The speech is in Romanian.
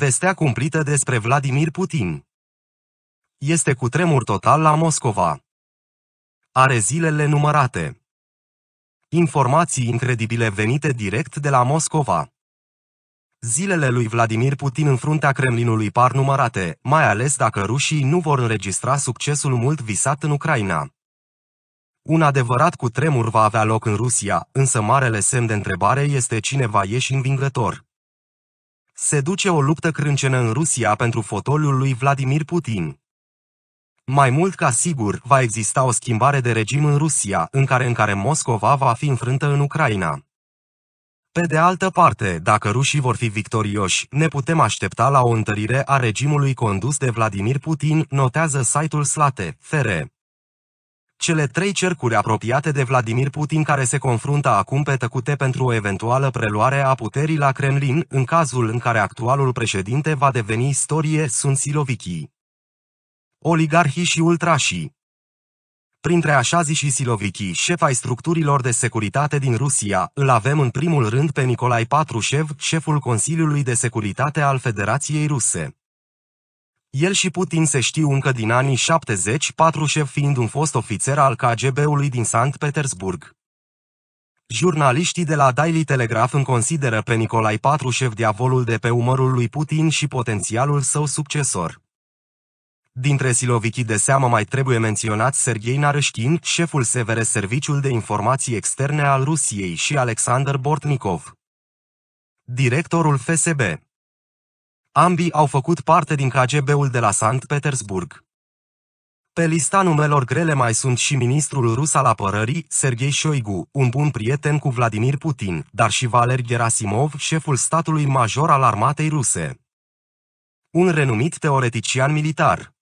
Vestea cumplită despre Vladimir Putin. Este cu tremur total la Moscova. Are zilele numărate. Informații incredibile venite direct de la Moscova. Zilele lui Vladimir Putin în fruntea Kremlinului par numărate, mai ales dacă rușii nu vor înregistra succesul mult visat în Ucraina. Un adevărat cutremur va avea loc în Rusia, însă marele semn de întrebare este cine va ieși învingător. Se duce o luptă crâncenă în Rusia pentru fotoliul lui Vladimir Putin. Mai mult ca sigur, va exista o schimbare de regim în Rusia, în care în care Moscova va fi înfrântă în Ucraina. Pe de altă parte, dacă rușii vor fi victorioși, ne putem aștepta la o întărire a regimului condus de Vladimir Putin, notează site-ul Slate, FR. Cele trei cercuri apropiate de Vladimir Putin care se confruntă acum pe tăcute pentru o eventuală preluare a puterii la Kremlin în cazul în care actualul președinte va deveni istorie sunt silovichii. Oligarhii și ultrașii Printre așazii și silovichii, șef ai structurilor de securitate din Rusia, îl avem în primul rând pe Nicolai Patrushev, șeful Consiliului de Securitate al Federației Ruse. El și Putin se știu încă din anii 70, Patrușev fiind un fost ofițer al KGB-ului din Sankt Petersburg. Jurnaliștii de la Daily Telegraph îmi consideră pe Nicolai Patrușev diavolul de pe umărul lui Putin și potențialul său succesor. Dintre silovichii de seamă mai trebuie menționat Sergei Narăștin, șeful SVR Serviciul de Informații Externe al Rusiei și Alexander Bortnikov, directorul FSB. Ambii au făcut parte din KGB-ul de la Sankt Petersburg. Pe lista numelor grele mai sunt și ministrul rus al apărării, Sergei Shoigu, un bun prieten cu Vladimir Putin, dar și Valer Gerasimov, șeful statului major al armatei ruse. Un renumit teoretician militar.